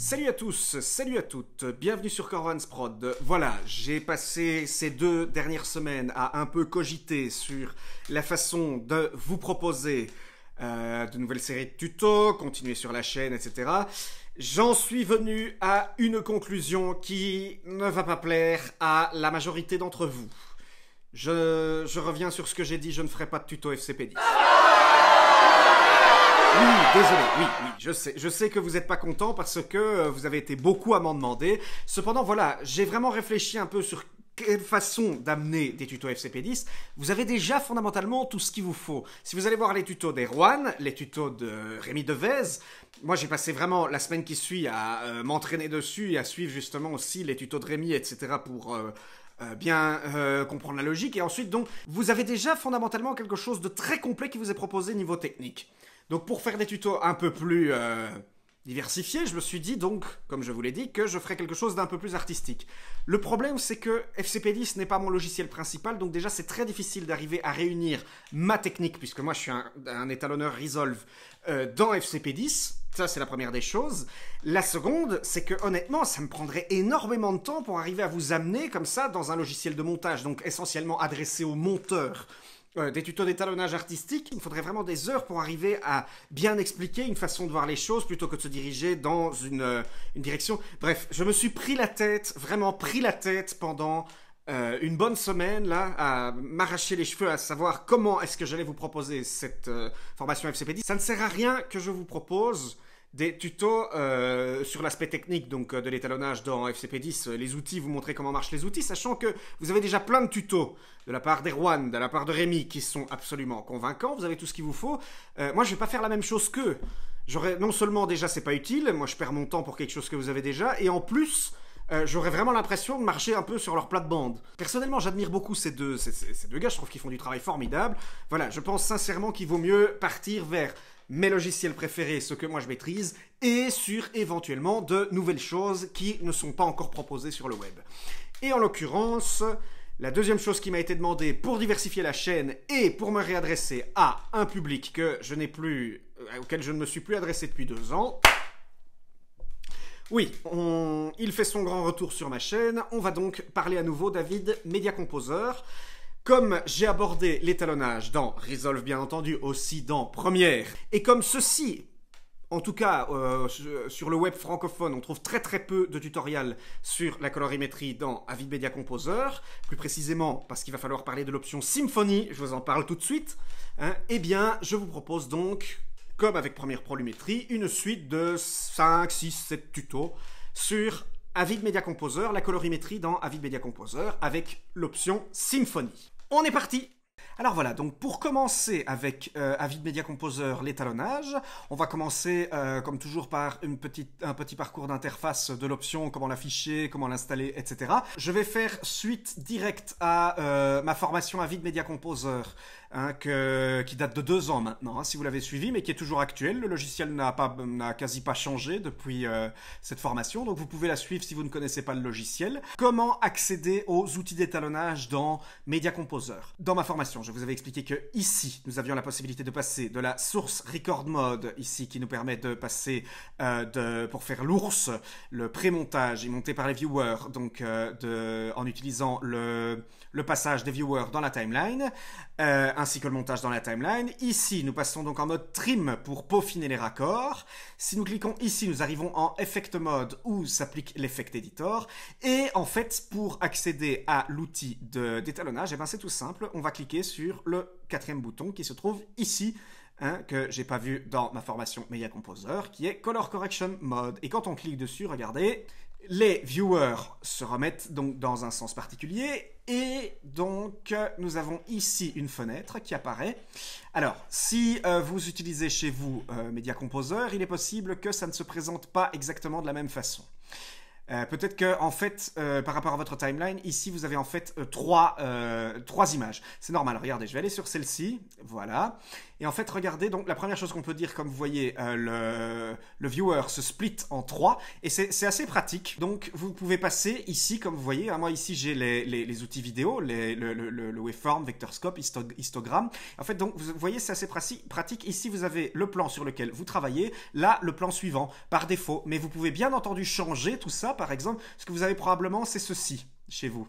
Salut à tous, salut à toutes, bienvenue sur Corvan's Prod. Voilà, j'ai passé ces deux dernières semaines à un peu cogiter sur la façon de vous proposer euh, de nouvelles séries de tutos, continuer sur la chaîne, etc. J'en suis venu à une conclusion qui ne va pas plaire à la majorité d'entre vous. Je, reviens sur ce que j'ai dit, je ne ferai pas de tuto fcp oui, désolé, oui, oui, je sais. Je sais que vous n'êtes pas content parce que euh, vous avez été beaucoup à m'en demander. Cependant, voilà, j'ai vraiment réfléchi un peu sur quelle façon d'amener des tutos FCP10, vous avez déjà fondamentalement tout ce qu'il vous faut. Si vous allez voir les tutos des les tutos de Rémi Devez, moi j'ai passé vraiment la semaine qui suit à euh, m'entraîner dessus et à suivre justement aussi les tutos de Rémi, etc. pour euh, bien comprendre la logique. Et ensuite, donc, vous avez déjà fondamentalement quelque chose de très complet qui vous est proposé niveau technique. Donc pour faire des tutos un peu plus euh, diversifiés, je me suis dit donc, comme je vous l'ai dit, que je ferais quelque chose d'un peu plus artistique. Le problème c'est que FCP10 n'est pas mon logiciel principal, donc déjà c'est très difficile d'arriver à réunir ma technique, puisque moi je suis un, étalonneur Resolve, euh, dans FCP10. Ça, c'est la première des choses. La seconde, c'est que honnêtement, ça me prendrait énormément de temps pour arriver à vous amener comme ça dans un logiciel de montage, donc essentiellement adressé aux monteurs euh, des tutos d'étalonnage artistique, il faudrait vraiment des heures pour arriver à bien expliquer une façon de voir les choses plutôt que de se diriger dans une, euh, direction. Bref, je me suis pris la tête, vraiment pris la tête pendant euh, une bonne semaine là à m'arracher les cheveux à savoir comment est-ce que j'allais vous proposer cette formation FCPD. Ça ne sert à rien que je vous propose des tutos euh, sur l'aspect technique donc euh, de l'étalonnage dans FCP10, euh, les outils, vous montrer comment marchent les outils, sachant que vous avez déjà plein de tutos de la part d'Erwan, de la part de Rémi, qui sont absolument convaincants, vous avez tout ce qu'il vous faut. moi, je vais pas faire la même chose qu'eux. non seulement déjà, c'est pas utile, moi je perds mon temps pour quelque chose que vous avez déjà, et en plus, j'aurais vraiment l'impression de marcher un peu sur leur plate-bande. Personnellement, j'admire beaucoup ces deux, ces, deux gars, je trouve qu'ils font du travail formidable. Voilà, je pense sincèrement qu'il vaut mieux partir vers mes logiciels préférés, ce que moi je maîtrise, et sur éventuellement de nouvelles choses qui ne sont pas encore proposées sur le web. Et en l'occurrence, la deuxième chose qui m'a été demandée pour diversifier la chaîne et pour me réadresser à un public que je n'ai plus, euh, auquel je ne me suis plus adressé depuis deux ans. Oui, il fait son grand retour sur ma chaîne. On va donc parler à nouveau David Media Composer. Comme j'ai abordé l'étalonnage dans Resolve bien entendu, aussi dans Première, et comme ceci en tout cas, euh, sur le web francophone, on trouve très très peu de tutoriels sur la colorimétrie dans Avid Media Composer, plus précisément parce qu'il va falloir parler de l'option Symfony, je vous en parle tout de suite. Hein. Eh bien, je vous propose donc, comme avec Première Prolumétrie, une suite de 5, 6, 7 tutos sur Avid Media Composer, la colorimétrie dans Avid Media Composer avec l'option Symfony. On est parti alors voilà, donc pour commencer avec euh, Avid Media Composer, l'étalonnage, on va commencer euh, comme toujours par une petite, un petit parcours d'interface de l'option, comment l'afficher, comment l'installer, etc. Je vais faire suite direct à euh, ma formation Avid Media Composer, hein, qui date de deux ans maintenant, hein, si vous l'avez suivi, mais qui est toujours actuelle. Le logiciel n'a pas, n'a quasi pas changé depuis cette formation, donc vous pouvez la suivre si vous ne connaissez pas le logiciel. Comment accéder aux outils d'étalonnage dans Media Composer Dans ma formation, je vous avais expliqué que ici, nous avions la possibilité de passer de la source record mode, ici, qui nous permet de passer euh, de, pour faire l'ours, le pré-montage est monté par les viewers, donc euh, de, en utilisant le, passage des viewers dans la timeline, euh, ainsi que le montage dans la timeline. Ici, nous passons donc en mode trim pour peaufiner les raccords. Si nous cliquons ici, nous arrivons en effect mode où s'applique l'effect editor. Et en fait, pour accéder à l'outil de d'étalonnage, eh ben, c'est tout simple, on va cliquer sur sur le quatrième bouton qui se trouve ici, hein, que j'ai pas vu dans ma formation Media Composer, qui est Color Correction Mode. Et quand on clique dessus, regardez, les viewers se remettent donc dans un sens particulier et donc nous avons ici une fenêtre qui apparaît. Alors, si euh, vous utilisez chez vous euh, Media Composer, il est possible que ça ne se présente pas exactement de la même façon. Euh, peut-être que en fait, euh, par rapport à votre timeline, ici vous avez en fait euh, trois, trois images. C'est normal. Regardez, je vais aller sur celle-ci. Voilà. Et en fait, regardez. Donc la première chose qu'on peut dire, comme vous voyez, le, le viewer se split en trois, et c'est assez pratique. Donc vous pouvez passer ici, comme vous voyez. Hein. moi ici j'ai les, les, outils vidéo, les, le, waveform, vectorscope, scope, histogramme. En fait, donc vous voyez, c'est assez pratique. Ici vous avez le plan sur lequel vous travaillez. Là, le plan suivant par défaut. Mais vous pouvez bien entendu changer tout ça par exemple, ce que vous avez probablement, c'est ceci chez vous.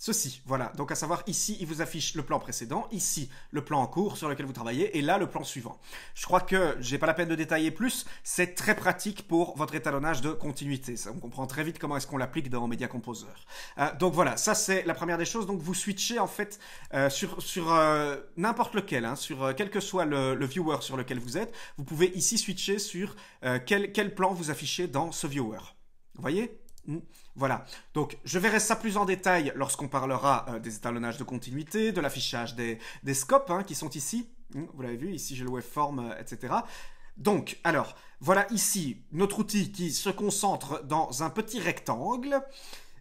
Ceci, voilà. Donc à savoir ici, il vous affiche le plan précédent, ici le plan en cours sur lequel vous travaillez, et là le plan suivant. Je crois que j'ai pas la peine de détailler plus. C'est très pratique pour votre étalonnage de continuité. Ça, on comprend très vite comment est-ce qu'on l'applique dans Media Composer. Euh, donc voilà, ça c'est la première des choses. Donc vous switchez en fait euh, sur euh, n'importe lequel, hein, sur quel que soit le, viewer sur lequel vous êtes, vous pouvez ici switcher sur quel plan vous affichez dans ce viewer. Vous voyez? Hmm. Voilà. Donc, je verrai ça plus en détail lorsqu'on parlera euh, des étalonnages de continuité, de l'affichage des, scopes hein, qui sont ici. Hmm, vous l'avez vu, ici j'ai le waveform, euh, etc. Donc, alors, voilà ici notre outil qui se concentre dans un petit rectangle.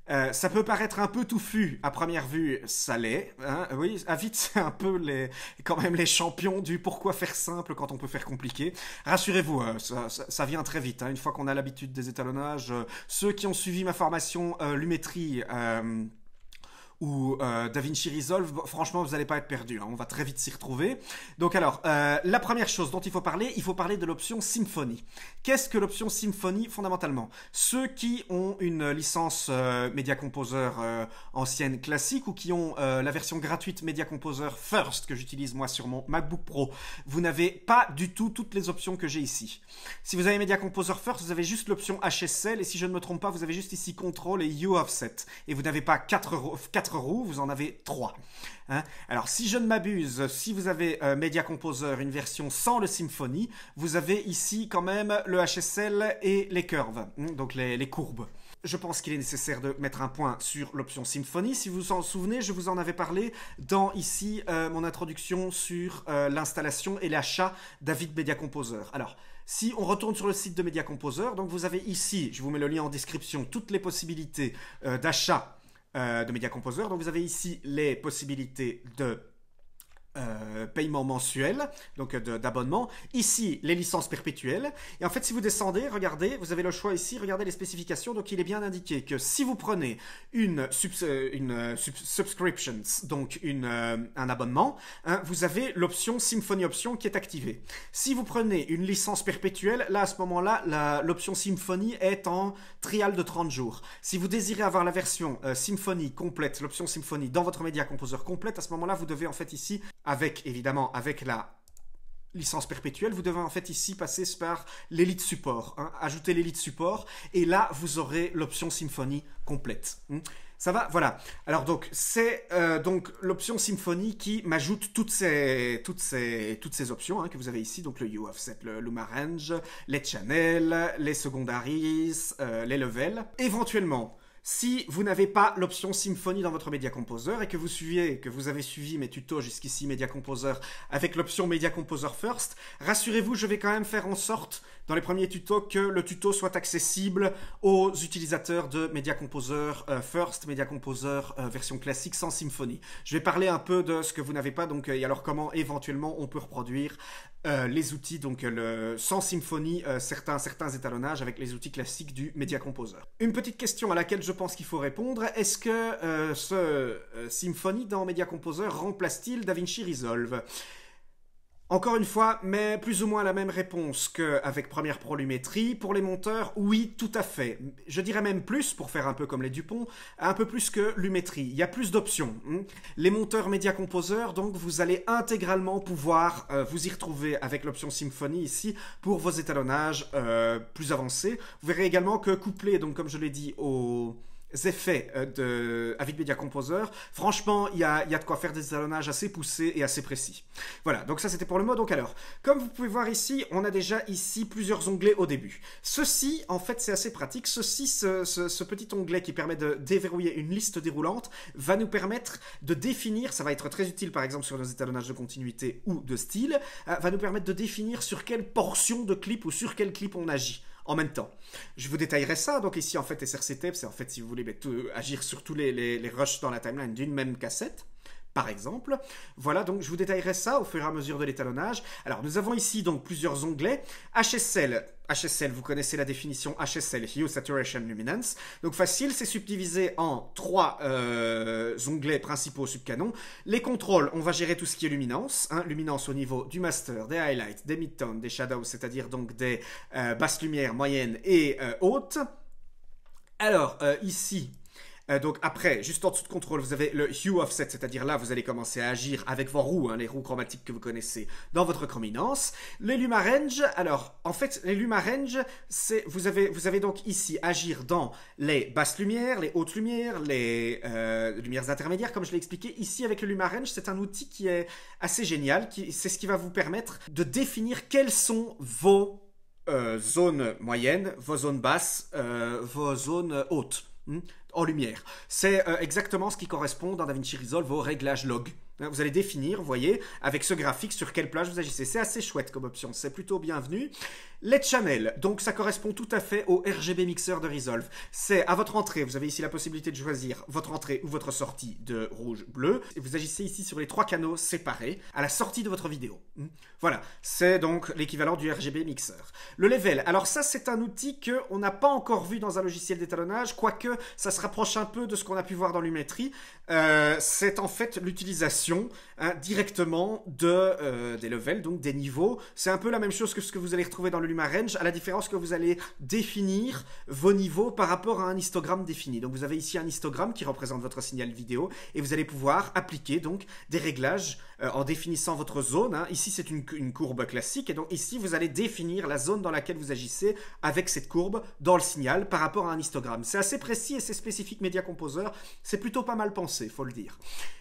Euh, ça peut paraître un peu touffu à première vue, ça l'est. Hein oui, vite, c'est un peu les, quand même les champions du pourquoi faire simple quand on peut faire compliqué. Rassurez-vous, euh, ça, vient très vite. Hein. Une fois qu'on a l'habitude des étalonnages, euh, ceux qui ont suivi ma formation Lumétrie ou euh, DaVinci Resolve, franchement, vous n'allez pas être perdu. Hein. on va très vite s'y retrouver. Donc alors, euh, la première chose dont il faut parler, il faut parler de l'option Symfony. Qu'est-ce que l'option Symfony fondamentalement Ceux qui ont une licence euh, Media Composer ancienne classique ou qui ont la version gratuite Media Composer First que j'utilise moi sur mon MacBook Pro, vous n'avez pas du tout toutes les options que j'ai ici. Si vous avez Media Composer First, vous avez juste l'option HSL et si je ne me trompe pas, vous avez juste ici Control et U Offset et vous n'avez pas 4, 4 roues, vous en avez trois. Hein. Alors, si je ne m'abuse, si vous avez euh, Media Composer, une version sans le Symfony, vous avez ici quand même le HSL et les curves, hein, donc les, courbes. Je pense qu'il est nécessaire de mettre un point sur l'option Symfony. Si vous vous en souvenez, je vous en avais parlé dans ici euh, mon introduction sur euh, l'installation et l'achat d'Avid Media Composer. Alors, si on retourne sur le site de Media Composer, donc vous avez ici, je vous mets le lien en description, toutes les possibilités d'achat euh, de Media Composer. Donc vous avez ici les possibilités de euh, paiement mensuel, donc euh, d'abonnement. Ici, les licences perpétuelles. Et en fait, si vous descendez, regardez, vous avez le choix ici, regardez les spécifications. Donc, il est bien indiqué que si vous prenez une, subscription, euh, une donc une, un abonnement, hein, vous avez l'option symphony Option qui est activée. Si vous prenez une licence perpétuelle, là, à ce moment-là, l'option symphony est en trial de 30 jours. Si vous désirez avoir la version symphony complète, l'option symphony dans votre Media Composer complète, à ce moment-là, vous devez en fait ici avec évidemment avec la licence perpétuelle, vous devez en fait ici passer par l'élite support. Hein. Ajoutez l'élite support et là vous aurez l'option symphonie complète. Hein. Ça va, voilà. Alors donc c'est euh, donc l'option symphony qui m'ajoute toutes ces toutes toutes ces options hein, que vous avez ici donc le U offset, le Luma range, les channels, les secondaries, euh, les levels. Éventuellement, si vous n'avez pas l'option Symfony dans votre Media Composer et que vous suivez, que vous avez suivi mes tutos jusqu'ici Media Composer avec l'option Media Composer First, rassurez-vous, je vais quand même faire en sorte dans les premiers tutos que le tuto soit accessible aux utilisateurs de Media Composer euh, First, Media Composer euh, version classique sans Symfony. Je vais parler un peu de ce que vous n'avez pas, donc euh, et alors comment éventuellement on peut reproduire les outils, donc sans Symfony, certains, certains étalonnages avec les outils classiques du Media Composer. Une petite question à laquelle je pense qu'il faut répondre, est-ce que ce Symfony dans Media Composer remplace-t-il DaVinci Resolve encore une fois, mais plus ou moins la même réponse qu'avec première pro lumétrie Pour les monteurs, oui, tout à fait. Je dirais même plus, pour faire un peu comme les Dupont, un peu plus que lumétrie. Il y a plus d'options. Hein. Les monteurs média Composer, donc, vous allez intégralement pouvoir euh, vous y retrouver avec l'option Symphony ici pour vos étalonnages euh, plus avancés. Vous verrez également que couplé, donc, comme je l'ai dit, au effets euh, de Avid Media Composer, franchement, il y a, de quoi faire des étalonnages assez poussés et assez précis. Voilà, donc ça c'était pour le mode. Donc alors, comme vous pouvez voir ici, on a déjà ici plusieurs onglets au début. Ceci, en fait, c'est assez pratique. Ceci, ce, petit onglet qui permet de déverrouiller une liste déroulante, va nous permettre de définir, ça va être très utile par exemple sur nos étalonnages de continuité ou de style, euh, va nous permettre de définir sur quelle portion de clip ou sur quel clip on agit en même temps. Je vous détaillerai ça. Donc ici, en fait, SRCT, e c'est en fait, si vous voulez, agir sur tous les, les, les rushs dans la timeline d'une même cassette par exemple. Voilà, donc je vous détaillerai ça au fur et à mesure de l'étalonnage. Alors, nous avons ici donc plusieurs onglets. HSL, HSL, vous connaissez la définition HSL, Hue Saturation Luminance. Donc facile, c'est subdivisé en trois euh, onglets principaux subcanons. Les contrôles, on va gérer tout ce qui est luminance, hein, luminance au niveau du master, des highlights, des midtones, des shadows, c'est-à-dire donc des euh, basses lumières moyennes et euh, hautes. Alors ici, euh, donc après, juste en dessous de contrôle, vous avez le hue offset, c'est-à-dire là, vous allez commencer à agir avec vos roues, hein, les roues chromatiques que vous connaissez, dans votre chrominance. Les luma range, alors en fait, les luma range, vous avez donc ici agir dans les basses lumières, les hautes lumières, les euh, lumières intermédiaires, comme je l'ai expliqué. Ici avec le luma range, c'est un outil qui est assez génial, qui c'est ce qui va vous permettre de définir quelles sont vos euh, zones moyennes, vos zones basses, vos zones hautes. Hmm en lumière. C'est euh, exactement ce qui correspond dans DaVinci Resolve au réglage log. Hein, vous allez définir, vous voyez, avec ce graphique sur quelle plage vous agissez. C'est assez chouette comme option, c'est plutôt bienvenu. Les channels, donc ça correspond tout à fait au RGB Mixer de Resolve. C'est à votre entrée, vous avez ici la possibilité de choisir votre entrée ou votre sortie de rouge-bleu. Vous agissez ici sur les trois canaux séparés à la sortie de votre vidéo. Hmm. Voilà, c'est donc l'équivalent du RGB Mixer Le Level, alors ça c'est un outil qu'on n'a pas encore vu dans un logiciel d'étalonnage, quoique ça se rapproche un peu de ce qu'on a pu voir dans l'Umétrie. Euh, c'est en fait l'utilisation Hein, directement de, euh, des levels, donc des niveaux. C'est un peu la même chose que ce que vous allez retrouver dans le Luma Range, à la différence que vous allez définir vos niveaux par rapport à un histogramme défini. Donc vous avez ici un histogramme qui représente votre signal vidéo et vous allez pouvoir appliquer donc des réglages euh, en définissant votre zone. Hein. Ici, c'est une, courbe classique. Et donc ici, vous allez définir la zone dans laquelle vous agissez avec cette courbe dans le signal par rapport à un histogramme. C'est assez précis et c'est spécifique Media Composer. C'est plutôt pas mal pensé, faut le dire.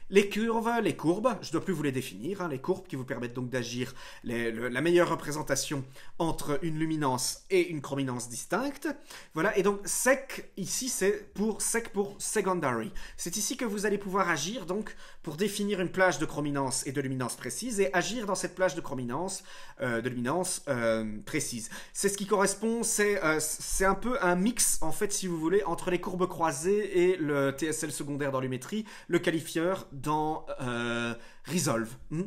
Les courbes, les courbes, je ne dois plus vous les définir, hein, les courbes qui vous permettent donc d'agir la meilleure représentation entre une luminance et une chrominance distincte. Voilà, et donc sec, ici c'est pour sec pour secondary. C'est ici que vous allez pouvoir agir donc pour définir une plage de chrominance et de luminance précise et agir dans cette plage de chrominance, euh, de luminance euh, précise. C'est ce qui correspond, c'est euh, c'est un peu un mix en fait si vous voulez entre les courbes croisées et le TSL secondaire dans Lumétrie, le qualifieur dans Resolve. Hmm.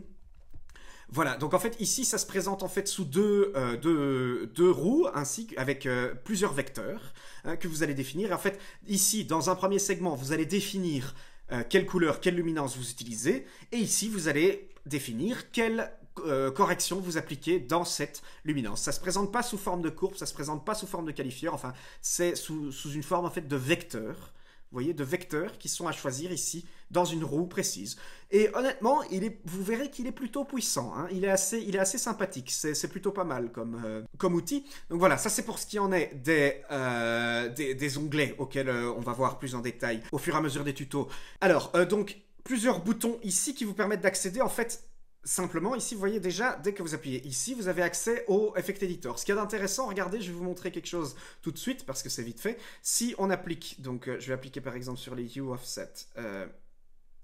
voilà, donc en fait ici ça se présente en fait sous deux, deux, deux roues ainsi qu'avec plusieurs vecteurs hein, que vous allez définir. en fait ici dans un premier segment vous allez définir euh, quelle couleur, quelle luminance vous utilisez, et ici vous allez définir quelle euh, correction vous appliquez dans cette luminance. Ça ne se présente pas sous forme de courbe, ça ne se présente pas sous forme de qualifieur, enfin c'est sous, sous, une forme en fait de vecteur voyez, de vecteurs qui sont à choisir ici dans une roue précise. Et honnêtement, il est, vous verrez qu'il est plutôt puissant. Hein. Il, est assez, il est assez sympathique. C'est plutôt pas mal comme, euh, comme outil. Donc voilà, ça c'est pour ce qui en est des, euh, des, onglets auxquels euh, on va voir plus en détail au fur et à mesure des tutos. Alors, donc, plusieurs boutons ici qui vous permettent d'accéder en fait Simplement, ici, vous voyez déjà, dès que vous appuyez ici, vous avez accès au Effect Editor. Ce qui est a d'intéressant, regardez, je vais vous montrer quelque chose tout de suite, parce que c'est vite fait. Si on applique, donc euh, je vais appliquer par exemple sur les Hue Offset, euh,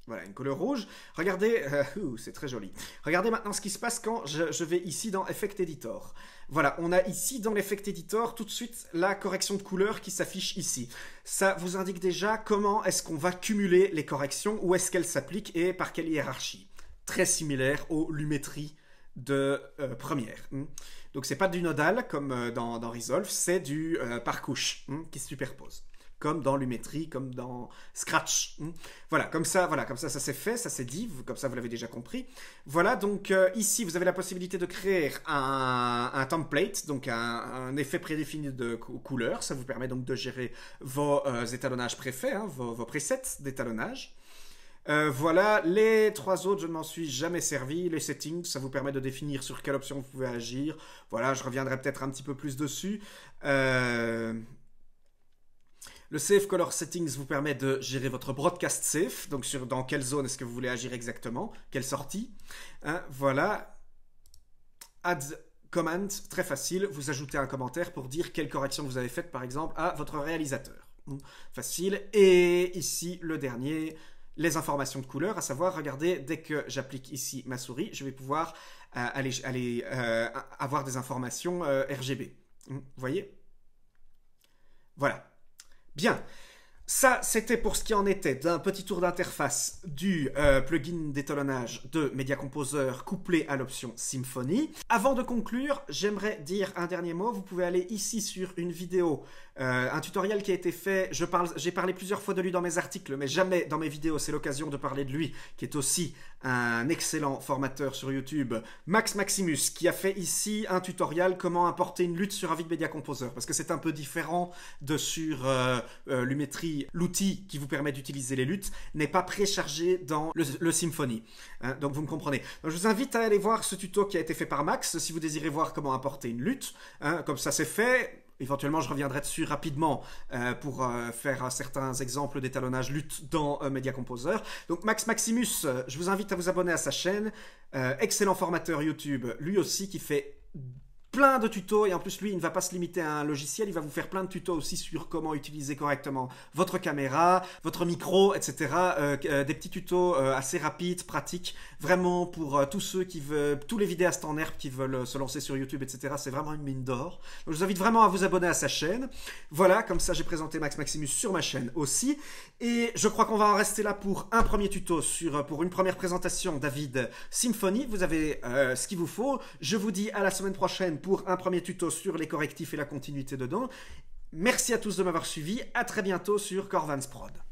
voilà, une couleur rouge. Regardez, euh, c'est très joli. Regardez maintenant ce qui se passe quand je, je vais ici dans Effect Editor. Voilà, on a ici dans l'effect editor tout de suite la correction de couleur qui s'affiche ici. Ça vous indique déjà comment est-ce qu'on va cumuler les corrections, où est-ce qu'elles s'appliquent et par quelle hiérarchie très similaire aux lumétries de euh, première. Donc, hmm. Donc c'est pas du nodal comme euh, dans, Resolve, c'est du euh, par couche hmm, qui se superpose. Comme dans Lumetri, comme dans Scratch. Hmm. Voilà, comme ça, voilà, comme ça, ça s'est fait, ça s'est dit, comme ça vous l'avez déjà compris. Voilà, donc ici vous avez la possibilité de créer un, template, donc un, effet prédéfini de couleur. Ça vous permet donc de gérer vos étalonnages préfets, hein, vos, vos, presets d'étalonnage. Euh, voilà, les trois autres, je ne m'en suis jamais servi. Les settings, ça vous permet de définir sur quelle option vous pouvez agir. Voilà, je reviendrai peut-être un petit peu plus dessus. Euh, le Safe Color Settings vous permet de gérer votre broadcast safe, donc sur dans quelle zone est-ce que vous voulez agir exactement, quelle sortie. Hein, voilà. Add comment, très facile, vous ajoutez un commentaire pour dire quelle correction vous avez faite par exemple à votre réalisateur. Hein, facile. Et ici, le dernier, les informations de couleur, à savoir, regardez, dès que j'applique ici ma souris, je vais pouvoir euh, aller, aller euh, avoir des informations euh, RGB. Hmm, vous voyez Voilà. Bien. Ça, c'était pour ce qui en était d'un petit tour d'interface du euh, plugin d'étalonnage de Media Composer couplé à l'option Symfony. Avant de conclure, j'aimerais dire un dernier mot. Vous pouvez aller ici sur une vidéo, euh, un tutoriel qui a été fait. j'ai parlé plusieurs fois de lui dans mes articles, mais jamais dans mes vidéos. C'est l'occasion de parler de lui, qui est aussi un excellent formateur sur YouTube, Max Maximus, qui a fait ici un tutoriel comment importer une lutte sur Avid Media Composer, parce que c'est un peu différent de sur euh, euh Lumetri l'outil, qui vous permet d'utiliser les luttes n'est pas préchargé dans le, Symphony. Symfony. Hein, donc vous me comprenez. je vous invite à aller voir ce tuto qui a été fait par Max si vous désirez voir comment apporter une lutte. Hein, comme ça c'est fait, Éventuellement, je reviendrai dessus rapidement euh, pour euh, faire certains exemples d'étalonnage lutte dans euh, Media Composer. Donc Max Maximus, je vous invite à vous abonner à sa chaîne. excellent formateur YouTube, lui aussi qui fait plein de tutos et en plus lui il ne va pas se limiter à un logiciel, il va vous faire plein de tutos aussi sur comment utiliser correctement votre caméra, votre micro, etc. Euh, euh, des petits tutos euh, assez rapides, pratiques, vraiment pour tous ceux qui veulent, tous les vidéastes en herbe qui veulent se lancer sur YouTube, etc. C'est vraiment une mine d'or. Je vous invite vraiment à vous abonner à sa chaîne. Voilà, comme ça j'ai présenté Max Maximus sur ma chaîne aussi. Et je crois qu'on va en rester là pour un premier tuto sur, pour une première présentation David Symphony Vous avez ce qu'il vous faut. Je vous dis à la semaine prochaine pour un premier tuto sur les correctifs et la continuité dedans. Merci à tous de m'avoir suivi. À très bientôt sur Corvans Prod.